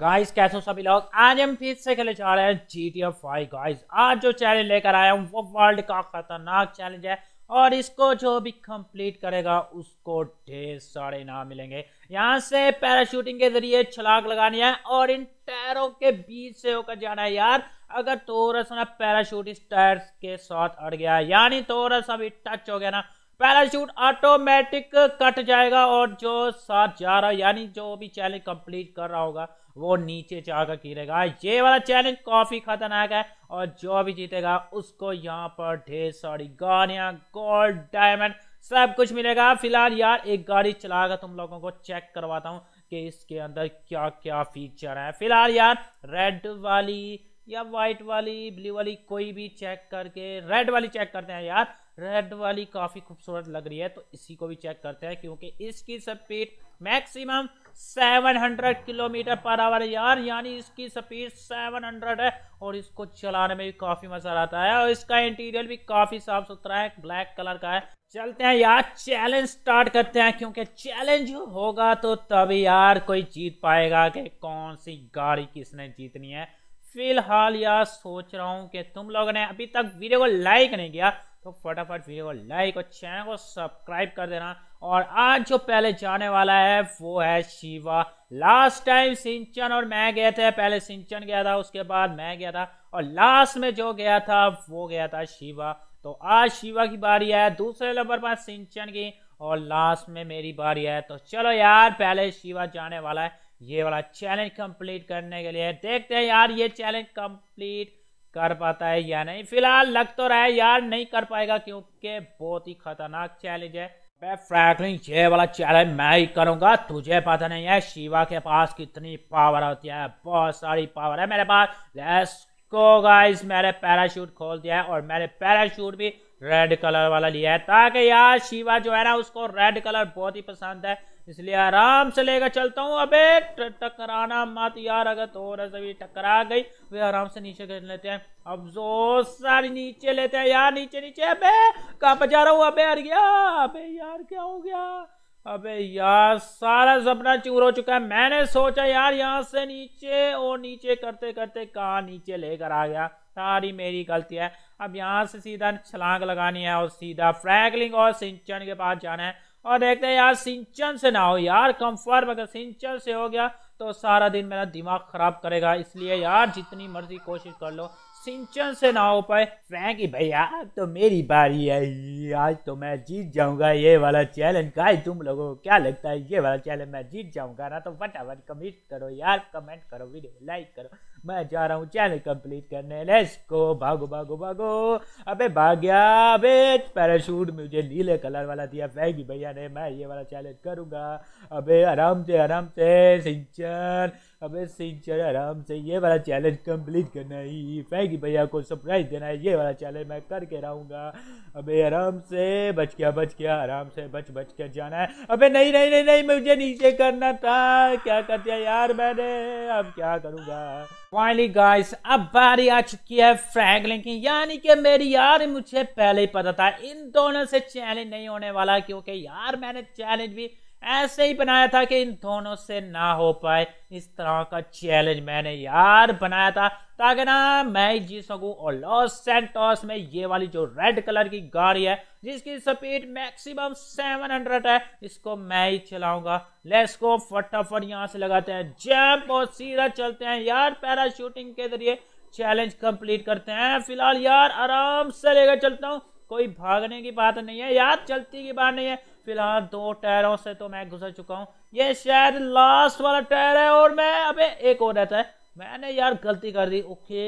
guys कैसे हो सभी लोग आज हम फिर से खेले जा रहे हैं G T F five guys आज जो चैलेंज लेकर आया हूँ वो वर्ल्ड का खतरनाक चैलेंज है और इसको जो भी कंप्लीट करेगा उसको ढेर सारे इनाम मिलेंगे यहाँ से पैराशूटिंग के जरिए छलाक लगानी है और इन टायरों के बीच से होकर जाना है यार अगर थोड़ा सा ना पैराशूट इस टायर के साथ अड़ गया यानी थोड़ा सा भी टच हो गया ना पैराशूट ऑटोमेटिक कट जाएगा और जो साथ जा रहा है यानी जो भी चैलेंज कंप्लीट कर रहा होगा वो नीचे जाकर गिरेगा ये वाला चैलेंज काफ़ी खतरनाक है और जो भी जीतेगा उसको यहाँ पर ढेर सारी गाड़ियाँ गोल्ड डायमंड सब कुछ मिलेगा फिलहाल यार एक गाड़ी चलाकर तुम लोगों को चेक करवाता हूँ कि इसके अंदर क्या क्या फीचर है फिलहाल यार रेड वाली या वाइट वाली ब्लू वाली कोई भी चेक करके रेड वाली चेक करते हैं यार रेड वाली काफ़ी खूबसूरत लग रही है तो इसी को भी चेक करते हैं क्योंकि इसकी speed maximum 700 kilometre per hour यार यानी इसकी स्पीड 700 है और इसको चलाने में भी काफ़ी मज़ा आता है और इसका इंटीरियर भी काफ़ी साफ सुथरा है ब्लैक कलर का है चलते हैं यार चैलेंज स्टार्ट करते हैं क्योंकि चैलेंज होगा तो तभी यार कोई जीत पाएगा कि कौन सी गाड़ी किसने जीतनी है फिलहाल यार सोच रहा हूँ कि तुम लोगों ने अभी तक वीडियो को लाइक नहीं किया तो फटाफट वीडियो को लाइक और चैनल को सब्सक्राइब कर देना और आज जो पहले जाने वाला है वो है शिवा लास्ट टाइम सिंचन और मैं गए थे पहले सिंचन गया था उसके बाद मैं गया था और लास्ट में जो गया था वो गया था शिवा तो आज शिवा की बारी है दूसरे नंबर पर सिंचन की और लास्ट में मेरी बारी है तो चलो यार पहले शिवा जाने वाला है ये वाला चैलेंज कंप्लीट करने के लिए देखते हैं यार ये चैलेंज कंप्लीट कर पाता है या नहीं फिलहाल लग तो रहा है यार नहीं कर पाएगा क्योंकि बहुत ही खतरनाक चैलेंज है फ्रैंकलिन ये वाला चैलेंज मैं ही करूंगा तुझे पता नहीं है शिवा के पास कितनी पावर होती है बहुत सारी पावर है मेरे पास लेट्स गो गाइस मैंने पैराशूट खोल दिया है और मैंने पैराशूट भी रेड कलर वाला लिया है ताकि यार शिवा जो है ना उसको रेड कलर बहुत ही पसंद है इसलिए आराम से लेकर चलता हूँ अबे टकराना मत यार अगर थोड़ा सा भी टकरा गई वे आराम से नीचे कर लेते हैं अब जोर सारी नीचे लेते हैं यार नीचे नीचे अबे कहाँ पर जा रहा हूँ अबे हर गया अबे यार क्या हो गया अबे यार सारा सपना चूर हो चुका है मैंने सोचा यार यहाँ से नीचे और नीचे करते करते कहाँ नीचे लेकर आ गया सारी मेरी गलती है अब यहाँ से सीधा छलांग लगानी है और सीधा फ्रैंकलिंग और सिंचन के पास जाना है और देखते हैं यार सिंचन से ना हो यार कंफर्म अगर सिंचन से हो गया तो सारा दिन मेरा दिमाग ख़राब करेगा इसलिए यार जितनी मर्जी कोशिश कर लो सिंचन से ना हो पाए फेंकी भैया अब तो मेरी बारी है आज तो मैं जीत जाऊंगा ये वाला चैलेंज का तुम लोगों को क्या लगता है ये वाला चैलेंज मैं जीत जाऊंगा ना तो फटाफट कमेंट करो यार कमेंट करो वीडियो लाइक करो मैं जा रहा हूँ चैलेंज कंप्लीट करने लेट्स को भागो भागो भागो अबे भाग गया अबे पैराशूट मुझे नीले कलर वाला दिया फेंकी भैया ने मैं ये वाला चैलेंज करूँगा अबे आराम से आराम से सिंचन सिंह सिंचर आराम से ये वाला चैलेंज कंप्लीट करना ही फैगी भैया को सरप्राइज देना है ये वाला चैलेंज मैं करके रहूँगा अबे आराम से बच गया बच गया आराम से बच बच के जाना है अबे नहीं नहीं नहीं नहीं मुझे नीचे करना था क्या कर दिया यार मैंने अब क्या करूँगा फाइनली गाइस अब बारी आ चुकी है फ्रैंकलिन की यानी कि मेरी यार मुझे पहले ही पता था इन दोनों से चैलेंज नहीं होने वाला क्योंकि यार मैंने चैलेंज भी ऐसे ही बनाया था कि इन दोनों से ना हो पाए इस तरह का चैलेंज मैंने यार बनाया था ताकि ना मैं जीत सकूं और लॉस सेंटोस में ये वाली जो रेड कलर की गाड़ी है जिसकी स्पीड मैक्सिमम 700 है इसको मैं ही चलाऊंगा लेट्स को फटाफट यहाँ से लगाते हैं जंप और सीधा चलते हैं यार पैराशूटिंग के जरिए चैलेंज कंप्लीट करते हैं फिलहाल यार आराम से लेकर चलता हूँ कोई भागने की बात नहीं है यार चलती की बात नहीं है फिलहाल दो टायरों से तो मैं गुजर चुका हूँ ये शायद लास्ट वाला टायर है और मैं अबे एक और रहता है मैंने यार गलती कर दी ओके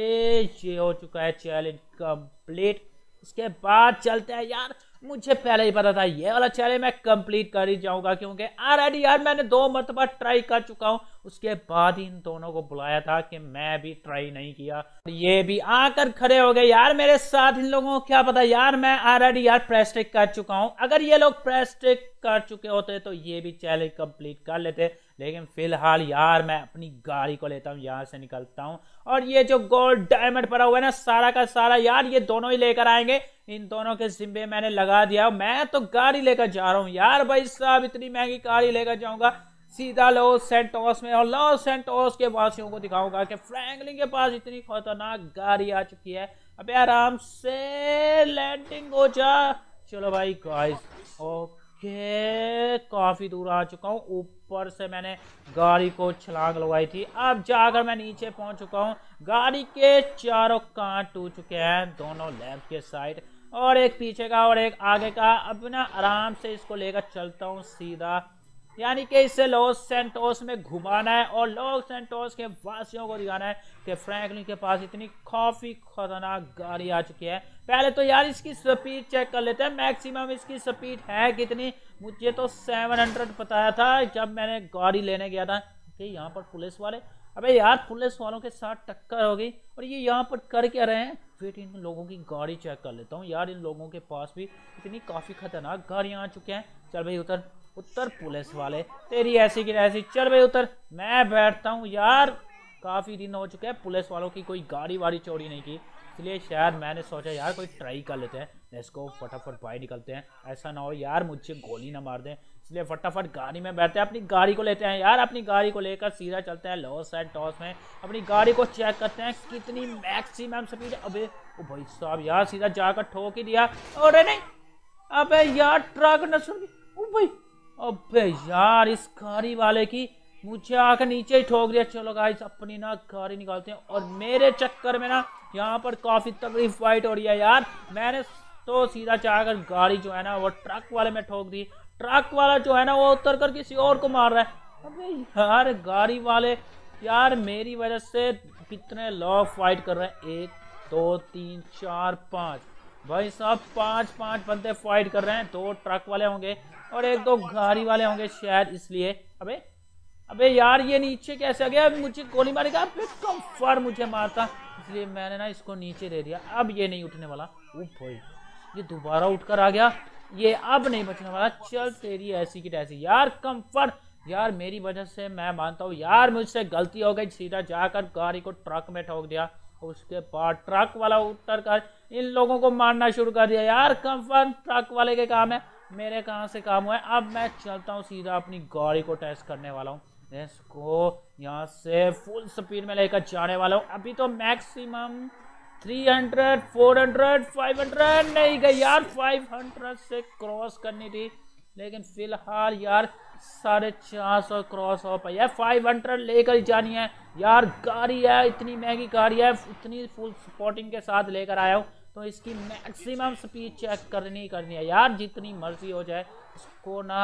ये हो चुका है चैलेंज कंप्लीट उसके बाद चलते हैं यार मुझे पहले ही पता था ये वाला चैलेंज मैं कंप्लीट कर ही जाऊंगा क्योंकि ऑलरेडी यार मैंने दो मरतबा ट्राई कर चुका हूँ उसके बाद ही इन दोनों को बुलाया था कि मैं भी ट्राई नहीं किया ये भी आकर खड़े हो गए यार मेरे साथ इन लोगों को क्या पता यार मैं ऑलरेडी यार प्रेस्टिक कर चुका हूँ अगर ये लोग प्रेस्टिक कर चुके होते तो ये भी चैलेंज कंप्लीट कर लेते लेकिन फिलहाल यार मैं अपनी गाड़ी को लेता हूँ यहाँ से निकलता हूँ और ये जो गोल्ड डायमंड पड़ा हुआ है ना सारा का सारा यार ये दोनों ही लेकर आएंगे इन दोनों के जिम्बे मैंने लगा दिया मैं तो गाड़ी लेकर जा रहा हूँ यार भाई साहब इतनी महंगी गाड़ी लेकर जाऊँगा सीधा लॉस सेंटोस में और लॉस सेंटोस के वासियों को दिखाऊंगा कि फ्रैंकलिन के पास इतनी खतरनाक गाड़ी आ चुकी है अबे आराम से लैंडिंग हो जा चलो भाई गाइस ओके ओके काफ़ी दूर आ चुका हूँ ऊपर से मैंने गाड़ी को छलांग लगाई थी अब जाकर मैं नीचे पहुँच चुका हूँ गाड़ी के चारों कांट टूट चुके हैं दोनों लेफ्ट के साइड और एक पीछे का और एक आगे का अब ना आराम से इसको लेकर चलता हूँ सीधा यानी कि इसे लॉस सेंटोस में घुमाना है और लॉस सेंटोस के वासियों को दिखाना है कि फ्रैंकलिन के पास इतनी काफ़ी खतरनाक गाड़ी आ चुकी है पहले तो यार इसकी स्पीड चेक कर लेते हैं मैक्सिमम इसकी स्पीड है कितनी मुझे तो 700 बताया था जब मैंने गाड़ी लेने गया था कि यहाँ पर पुलिस वाले अबे यार पुलिस वालों के साथ टक्कर हो गई और ये यहाँ पर कर क्या रहे हैं फिर इन लोगों की गाड़ी चेक कर लेता हूँ यार इन लोगों के पास भी इतनी काफ़ी खतरनाक गाड़ियाँ आ चुकी हैं चल भाई उतर उत्तर पुलिस वाले तेरी ऐसी की ऐसी चल भाई उत्तर मैं बैठता हूँ यार काफ़ी दिन हो चुके हैं पुलिस वालों की कोई गाड़ी वाड़ी चोरी नहीं की इसलिए शायद मैंने सोचा यार कोई ट्राई कर लेते हैं इसको फटाफट बाहर निकलते हैं ऐसा ना हो यार मुझे गोली ना मार दें इसलिए फटाफट गाड़ी में बैठते हैं अपनी गाड़ी को लेते हैं यार अपनी गाड़ी को लेकर सीधा चलते हैं लॉस एंड टॉस में अपनी गाड़ी को चेक करते हैं कितनी मैक्सिमम स्पीड अबे ओ भाई साहब यार सीधा जाकर ठोक ही दिया और नहीं अबे यार ट्रक न सुन ओ भाई अबे यार इस गाड़ी वाले की मुझे आकर नीचे ही ठोक दिया चलो गाइस अपनी ना गाड़ी निकालते हैं और मेरे चक्कर में ना यहाँ पर काफ़ी तकलीफ फाइट हो रही है यार मैंने तो सीधा चाहकर गाड़ी जो है ना वो ट्रक वाले में ठोक दी ट्रक वाला जो है ना वो उतर कर किसी और को मार रहा है अबे यार गाड़ी वाले यार मेरी वजह से कितने लोग फाइट कर रहे हैं एक दो तीन चार पाँच भाई साहब पाँच पाँच बंदे फाइट कर रहे हैं दो ट्रक वाले होंगे और एक दो गाड़ी वाले होंगे शायद इसलिए अबे अबे यार ये नीचे कैसे आ गया मुझे गोली मारेगा कंफर्म मुझे मारता इसलिए मैंने ना इसको नीचे दे दिया अब ये नहीं उठने वाला वो ये दोबारा उठकर आ गया ये अब नहीं बचने वाला चल तेरी ऐसी की तैसी यार कंफर्ट यार मेरी वजह से मैं मानता हूँ यार मुझसे गलती हो गई सीधा जाकर गाड़ी को ट्रक में ठोक दिया उसके बाद ट्रक वाला उतर कर इन लोगों को मारना शुरू कर दिया यार कंफर्म ट्रक वाले के काम है मेरे कहाँ से काम हुआ है अब मैं चलता हूँ सीधा अपनी गाड़ी को टेस्ट करने वाला हूँ इसको यहाँ से फुल स्पीड में लेकर जाने वाला हूँ अभी तो मैक्सिमम 300, 400, 500 नहीं गई यार 500 से क्रॉस करनी थी लेकिन फिलहाल यार साढ़े चार सौ क्रॉस हो पाई है फाइव हंड्रेड लेकर जानी है यार गाड़ी है इतनी महंगी गाड़ी है इतनी फुल सपोर्टिंग के साथ लेकर आया हूँ तो इसकी मैक्सिमम स्पीड चेक करनी करनी है यार जितनी मर्जी हो जाए इसको ना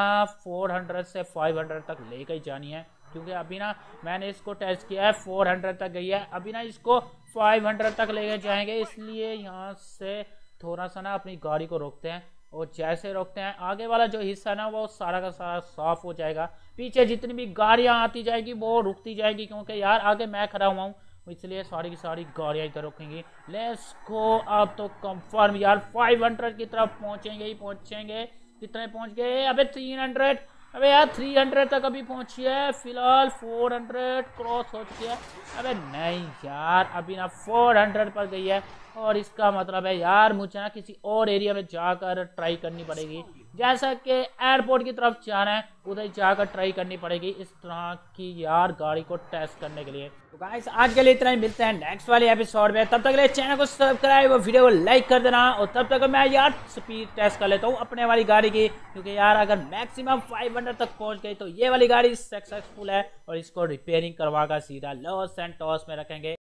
400 से 500 तक ले कर जानी है क्योंकि अभी ना मैंने इसको टेस्ट किया है 400 तक गई है अभी ना इसको 500 तक ले कर जाएंगे इसलिए यहाँ से थोड़ा सा ना अपनी गाड़ी को रोकते हैं और जैसे रोकते हैं आगे वाला जो हिस्सा ना वो सारा का सारा साफ हो जाएगा पीछे जितनी भी गाड़ियाँ आती जाएगी वो रुकती जाएगी क्योंकि यार आगे मैं खड़ा हुआ हूँ तो इसलिए सारी की सारी गाड़ियाँ इधर रुकेंगी लेस को अब तो कंफर्म यार 500 की तरफ पहुँचेंगे ही पहुँचेंगे कितने पहुँच गए अबे 300 अबे यार 300 तक अभी पहुँची है फिलहाल 400 क्रॉस हो चुकी है अबे नहीं यार अभी ना 400 पर गई है और इसका मतलब है यार मुझे ना किसी और एरिया में जाकर ट्राई करनी पड़ेगी जैसा कि एयरपोर्ट की तरफ जा रहे हैं उधर जाकर ट्राई करनी पड़ेगी इस तरह की यार गाड़ी को टेस्ट करने के लिए तो गाइस आज के लिए इतना ही मिलते हैं नेक्स्ट वाले एपिसोड में तब तक के लिए चैनल को सब्सक्राइब और वीडियो को लाइक कर देना और तब तक मैं यार स्पीड टेस्ट कर लेता हूँ अपने वाली गाड़ी की क्योंकि यार अगर मैक्सिमम फाइव तक पहुँच गई तो ये वाली गाड़ी सक्सेसफुल है और इसको रिपेयरिंग करवा सीधा लॉस एंड टॉस में रखेंगे